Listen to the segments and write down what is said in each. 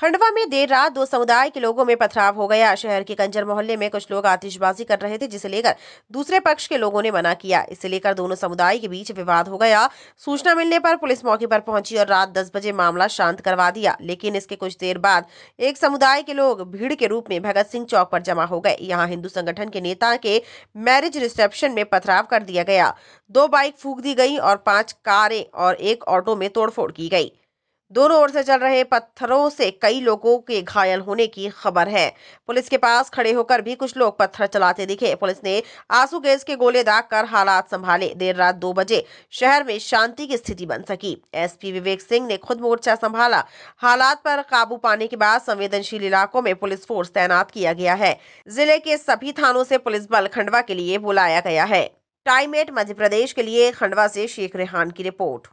खंडवा में देर रात दो समुदाय के लोगों में पथराव हो गया शहर के कंजर मोहल्ले में कुछ लोग आतिशबाजी कर रहे थे जिसे लेकर दूसरे पक्ष के लोगों ने मना किया इसे लेकर दोनों समुदाय के बीच विवाद हो गया सूचना मिलने पर पुलिस मौके पर पहुंची और रात दस बजे मामला शांत करवा दिया लेकिन इसके कुछ देर बाद एक समुदाय के लोग भीड़ के रूप में भगत सिंह चौक पर जमा हो गए यहाँ हिंदू संगठन के नेता के मैरिज रिसेप्शन में पथराव कर दिया गया दो बाइक फूक दी गई और पांच कारें और एक ऑटो में तोड़फोड़ की गई दोनों ओर से चल रहे पत्थरों से कई लोगों के घायल होने की खबर है पुलिस के पास खड़े होकर भी कुछ लोग पत्थर चलाते दिखे पुलिस ने आंसू गैस के गोले दाग कर हालात संभाले देर रात दो बजे शहर में शांति की स्थिति बन सकी एसपी विवेक सिंह ने खुद मोर्चा संभाला हालात पर काबू पाने के बाद संवेदनशील इलाकों में पुलिस फोर्स तैनात किया गया है जिले के सभी थानों से पुलिस बल खंडवा के लिए बुलाया गया है टाइमेट मध्य प्रदेश के लिए खंडवा से शेख रेहान की रिपोर्ट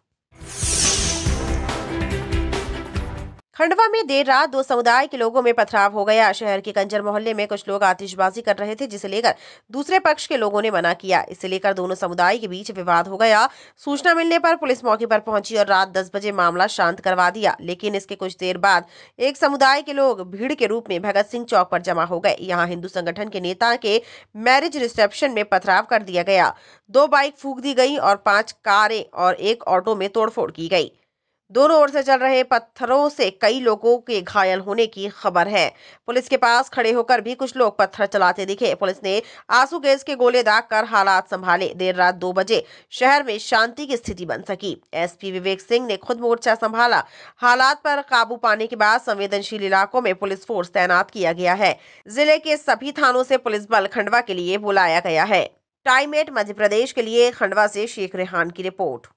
खंडवा में देर रात दो समुदाय के लोगों में पथराव हो गया शहर के कंजर मोहल्ले में कुछ लोग आतिशबाजी कर रहे थे जिसे लेकर दूसरे पक्ष के लोगों ने मना किया इसे लेकर दोनों समुदाय के बीच विवाद हो गया सूचना मिलने पर पुलिस मौके पर पहुंची और रात दस बजे मामला शांत करवा दिया लेकिन इसके कुछ देर बाद एक समुदाय के लोग भीड़ के रूप में भगत सिंह चौक पर जमा हो गए यहाँ हिंदू संगठन के नेता के मैरिज रिसेप्शन में पथराव कर दिया गया दो बाइक फूक दी गई और पांच कारें और एक ऑटो में तोड़फोड़ की गई दोनों ओर से चल रहे पत्थरों से कई लोगों के घायल होने की खबर है पुलिस के पास खड़े होकर भी कुछ लोग पत्थर चलाते दिखे पुलिस ने आंसू गैस के गोले दाग कर हालात संभाले देर रात दो बजे शहर में शांति की स्थिति बन सकी एसपी विवेक सिंह ने खुद मोर्चा संभाला हालात पर काबू पाने के बाद संवेदनशील इलाकों में पुलिस फोर्स तैनात किया गया है जिले के सभी थानों से पुलिस बल खंडवा के लिए बुलाया गया है टाइमेट मध्य प्रदेश के लिए खंडवा से शेख रेहान की रिपोर्ट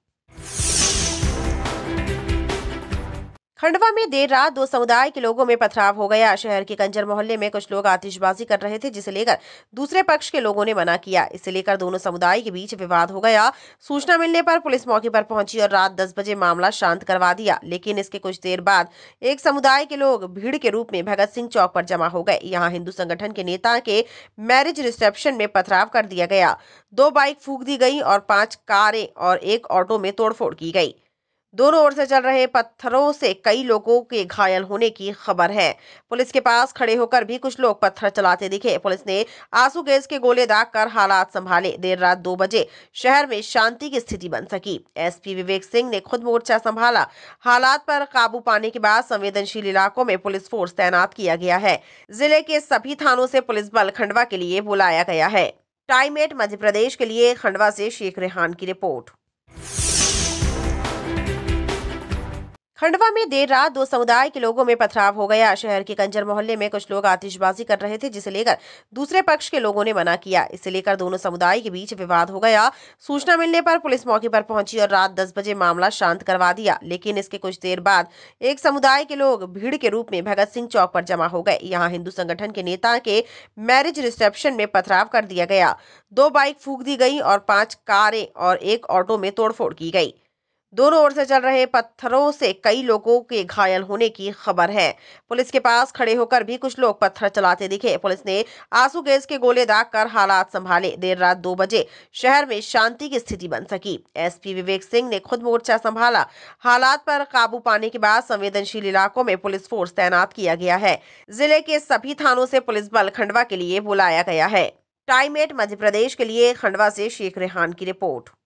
खंडवा में देर रात दो समुदाय के लोगों में पथराव हो गया शहर के कंजर मोहल्ले में कुछ लोग आतिशबाजी कर रहे थे जिसे लेकर दूसरे पक्ष के लोगों ने मना किया इसे लेकर दोनों समुदाय के बीच विवाद हो गया सूचना मिलने पर पुलिस मौके पर पहुंची और रात दस बजे मामला शांत करवा दिया लेकिन इसके कुछ देर बाद एक समुदाय के लोग भीड़ के रूप में भगत सिंह चौक पर जमा हो गए यहाँ हिंदू संगठन के नेता के मैरिज रिसेप्शन में पथराव कर दिया गया दो बाइक फूक दी गई और पांच कारें और एक ऑटो में तोड़फोड़ की गई दोनों ओर से चल रहे पत्थरों से कई लोगों के घायल होने की खबर है पुलिस के पास खड़े होकर भी कुछ लोग पत्थर चलाते दिखे पुलिस ने आंसू गैस के गोले दाग कर हालात संभाले देर रात दो बजे शहर में शांति की स्थिति बन सकी एसपी विवेक सिंह ने खुद मोर्चा संभाला हालात पर काबू पाने के बाद संवेदनशील इलाकों में पुलिस फोर्स तैनात किया गया है जिले के सभी थानों से पुलिस बल खंडवा के लिए बुलाया गया है टाइमेट मध्य प्रदेश के लिए खंडवा से शेख रेहान की रिपोर्ट खंडवा में देर रात दो समुदाय के लोगों में पथराव हो गया शहर के कंजर मोहल्ले में कुछ लोग आतिशबाजी कर रहे थे जिसे लेकर दूसरे पक्ष के लोगों ने मना किया इसे लेकर दोनों समुदाय के बीच विवाद हो गया सूचना मिलने पर पुलिस मौके पर पहुंची और रात दस बजे मामला शांत करवा दिया लेकिन इसके कुछ देर बाद एक समुदाय के लोग भीड़ के रूप में भगत सिंह चौक पर जमा हो गए यहाँ हिंदू संगठन के नेता के मैरिज रिसेप्शन में पथराव कर दिया गया दो बाइक फूक दी गई और पांच कारें और एक ऑटो में तोड़फोड़ की गई दोनों ओर से चल रहे पत्थरों से कई लोगों के घायल होने की खबर है पुलिस के पास खड़े होकर भी कुछ लोग पत्थर चलाते दिखे पुलिस ने आंसू गैस के गोले दाग कर हालात संभाले देर रात दो बजे शहर में शांति की स्थिति बन सकी एसपी विवेक सिंह ने खुद मोर्चा संभाला हालात पर काबू पाने के बाद संवेदनशील इलाकों में पुलिस फोर्स तैनात किया गया है जिले के सभी थानों से पुलिस बल खंडवा के लिए बुलाया गया है टाइमेट मध्य प्रदेश के लिए खंडवा से शेख रेहान की रिपोर्ट